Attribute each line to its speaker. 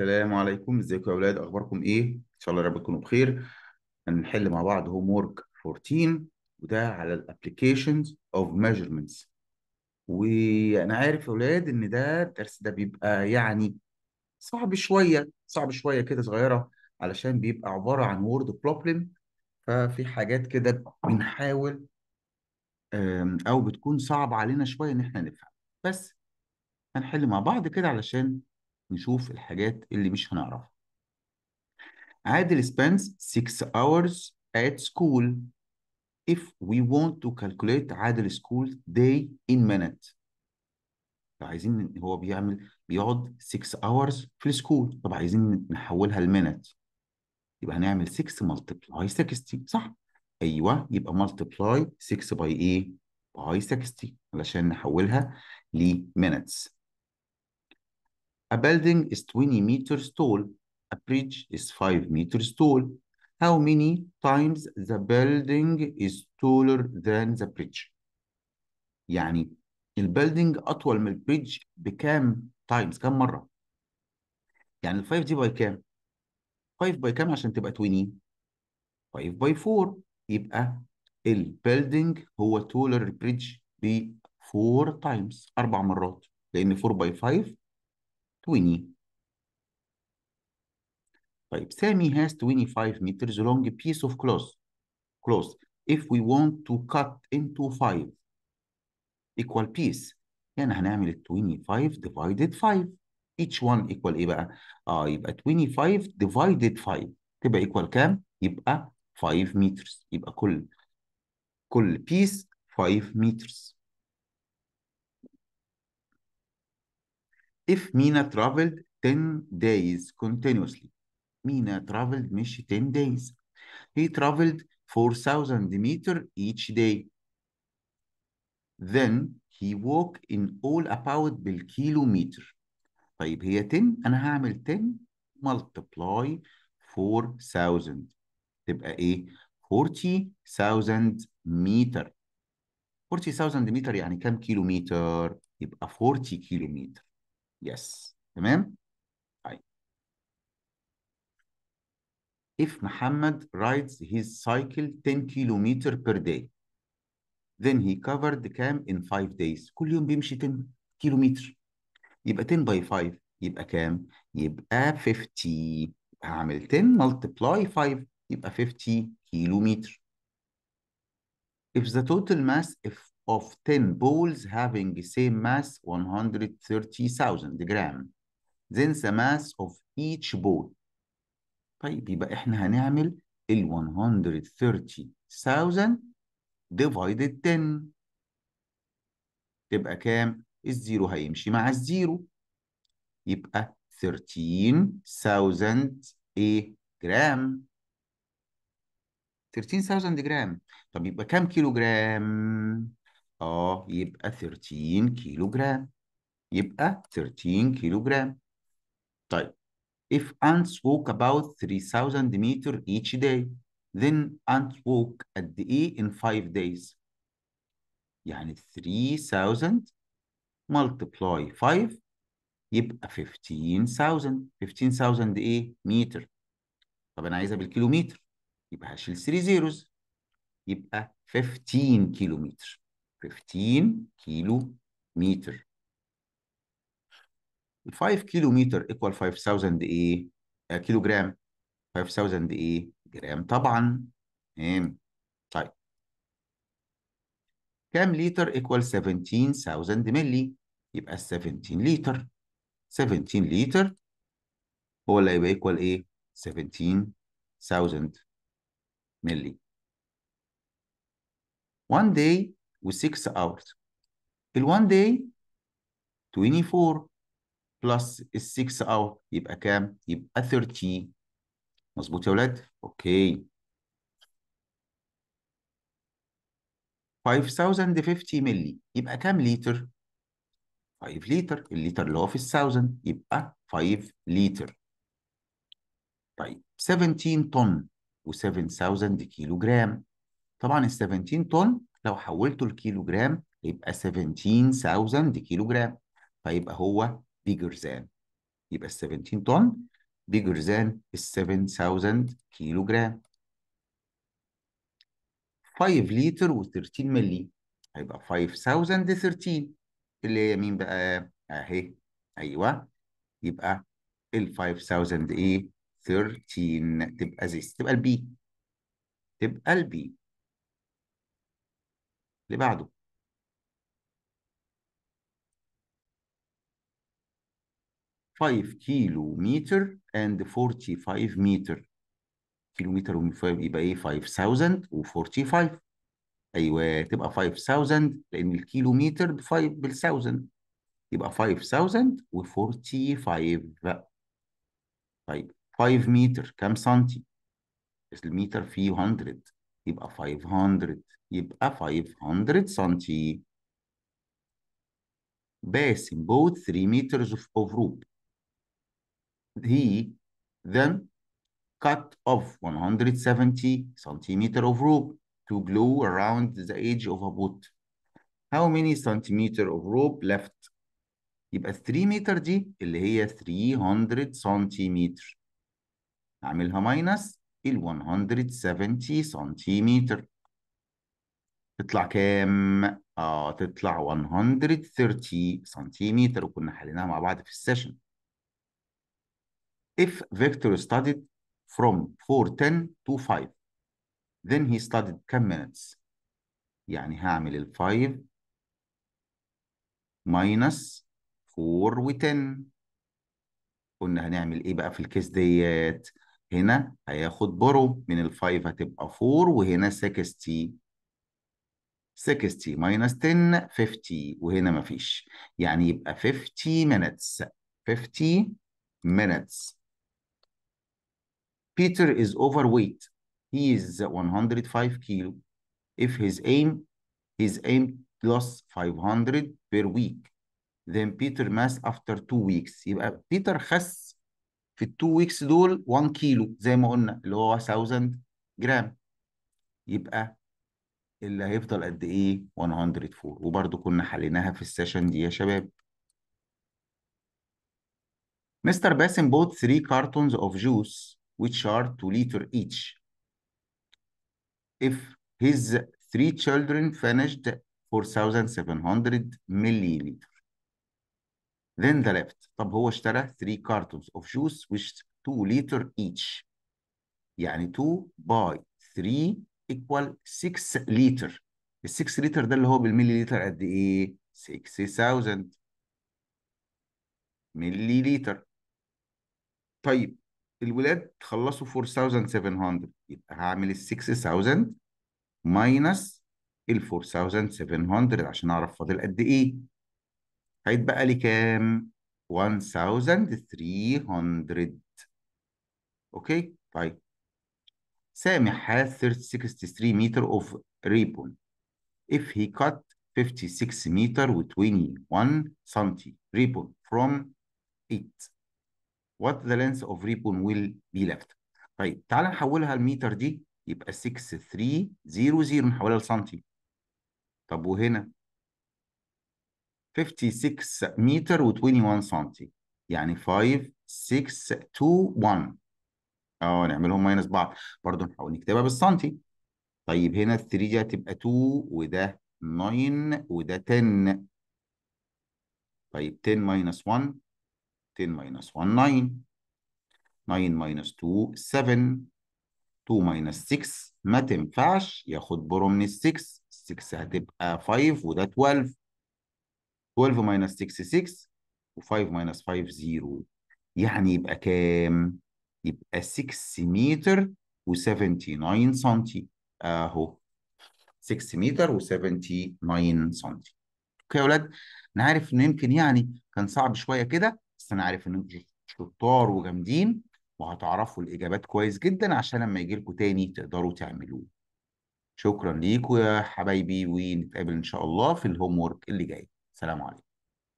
Speaker 1: السلام عليكم ازيكم يا اولاد اخباركم ايه ان شاء الله يا رب تكونوا بخير هنحل مع بعض هوم وورك 14 وده على الابلكيشنز اوف ميجرمنتس وانا عارف يا اولاد ان ده الدرس ده بيبقى يعني صعب شويه صعب شويه كده صغيره علشان بيبقى عباره عن وورد بروبلم ففي حاجات كده بنحاول او بتكون صعب علينا شويه ان احنا نفهم بس هنحل مع بعض كده علشان نشوف الحاجات اللي مش هنعرفها عادل spends 6 hours at school if we want to calculate عادل school day in minute طب عايزين هو بيعمل بيقعد 6 hours في السكول طب عايزين نحولها لمنت. يبقى هنعمل 6 multiply 60 صح ايوه يبقى multiply 6 by ايه by 60 علشان نحولها لمينتس A building is 20 meters tall. A bridge is 5 meters tall. How many times the building is taller than the bridge? يعني building أطول من البريدج بكام تايمز كام مرة؟ يعني ال 5 دي باي كام؟ 5 باي كام عشان تبقى 20 5 باي 4 يبقى building هو تولر bridge ب 4 تايمز اربع مرات لان 4 باي 5 20. Right. Sammy has 25 meters long piece of cloth. cloth. If we want to cut into 5 equal piece, يعني هنعمل 25 divided 5. Each one equal ايه بقى؟ اه يبقى 25 divided 5 تبقى equal كام؟ يبقى 5 meters. يبقى كل كل piece 5 meters. if Mina traveled 10 days continuously Mina traveled مشي 10 days he traveled 4000 meter each day then he walked in all about بالكيلومتر طيب هي 10 انا هعمل 10 multiply 4000 تبقى ايه 40000 meter. 40000 meter يعني كم كيلومتر؟ يبقى 40 كيلو Yes, amen. طيب if Muhammad rides his cycle 10 kilometer per day then he covered the camp in 5 days كل يوم بيمشي 10 كيلومتر يبقى 10 by 5 يبقى كام يبقى 50 يبقى هعمل 10 multiply 5 يبقى 50 كيلومتر if the total mass if of 10 balls having the same mass 130,000 جرام then the mass of each ball طيب يبقى احنا هنعمل ال 130,000 divided 10 تبقى كام؟ الزيرو هيمشي مع الزيرو يبقى 13,000 ايه؟ جرام 13000 جرام طب يبقى كام كيلو جرام؟ اه يبقى 13 كيلو جرام يبقى 13 كيلو جرام طيب if ants walk about 3000 meter each day then ants walk قد ايه e in 5 days يعني 3000 multiply 5 يبقى 15000 15000 ايه متر طب انا عايزها بالكيلومتر يبقى هشيل 3 زيروز يبقى 15 كيلومتر 15 kilometer. 5 kilometer equal 5,000 a uh, kilogram. 5,000 a gram. طبعا. Um, طيب. Ten liter equal 17,000 milli. يبقى 17 liter. 17 liter. هو اللي يبقى equal a 17,000 milli. One day, و6 hours ال 1 day 24 بلس ال 6 hour يبقى كام؟ يبقى 30 مظبوط يا ولاد؟ اوكي 5050 ملي يبقى كام لتر؟ 5 لتر اللتر اللي هو في ال 1000 يبقى 5 لتر طيب 17 طن و7000 كيلو جرام طبعا ال 17 طن لو حولته لكيلو جرام يبقى 17,000 كيلو جرام فيبقى هو bigger than يبقى 17 طن bigger than 7000 كيلو جرام 5 لتر و13 ملي هيبقى 5013 اللي هي مين بقى اهي ايوه يبقى ال 5000 ايه 13 تبقى زيس تبقى البي تبقى البي اللي بعده فايف كيلو متر اند 45 متر كيلومتر ومفاهم يبقى ايه 5000 و45 ايوه تبقى 5000 لان الكيلومتر ب 5 بال 1000 يبقى 5000 و45 طيب 5 متر كام سنتي؟ المتر فيه 100 يبقى 500 يبقى 500 سنتي باسم both 3 meters of, of rope he then cut off 170 centimeter of rope to glow around the edge of a boat how many centimeter of rope left يبقى 3 متر دي اللي هي 300 سنتيمتر هعملها ماينس ال 170 سنتيمتر تطلع كام؟ اه تطلع 130 سنتيمتر وكنا حليناها مع بعض في السيشن. If Victor studied from 4:10 to 5 then he studied 10 minutes يعني هعمل ال 5 minus 4 و 10 قلنا هنعمل ايه بقى في الكيس ديت هنا هياخد برو من ال 5 هتبقى 4 وهنا 60 60 minus 10 50 وهنا ما فيش يعني يبقى 50 minutes 50 minutes Peter is overweight he is 105 kilo if his aim his aim lost 500 per week then Peter mass after two weeks يبقى Peter خس في two weeks, دول 1 كيلو زي ما قلنا اللي هو 1000 جرام يبقى اللي هيفضل قد ايه 104 وبرده كنا حليناها في السيشن دي يا شباب مستر باسم بوت 3 كارتونز اوف جوس which are 2 liter each if his three children finished 4700 milliliter then the left طب هو اشترى 3 cartons of juice which 2 liter each يعني 2 by 3 equal 6 لتر ال 6 لتر ده اللي هو بالملي لتر قد ايه 6000 ملي لتر طيب الولاد خلصوا 4700 يبقى هعمل ال 6000 ماينس ال 4700 عشان اعرف فاضل قد ايه هيتبقى لي كام 1300 اوكي طيب سامح has 63 meter of ribbon if he cut 56 meter with 21 centi ribbon from it what the length of ribbon will be left طيب تعال نحولها الميتر دي يبقى 6300 نحولها لسنتي طب وهنا 56 متر و21 سنتي يعني 5 6 2 1 اه نعملهم ماينس بعض برضه نحاول نكتبها بالسنتي طيب هنا ال 3 دي هتبقى 2 وده 9 وده 10 طيب 10 ماينس 1 10 ماينس 1 9 9 ماينس 2 7 2 ماينس 6 ما تنفعش ياخد بره من ال 6 6 هتبقى 5 وده 12 12 ماينس 6 6 و5 ماينس 5 0 يعني يبقى كام؟ يبقى 6 متر و79 سنتي اهو 6 متر و79 سنتي اوكي يا ولاد انا عارف ان يمكن يعني كان صعب شويه كده بس انا عارف ان انتوا شطار وجامدين وهتعرفوا الاجابات كويس جدا عشان لما يجي لكم تاني تقدروا تعملوه شكرا ليكم يا حبايبي ونتقابل ان شاء الله في الهوم ورك اللي جاي سلام عليكم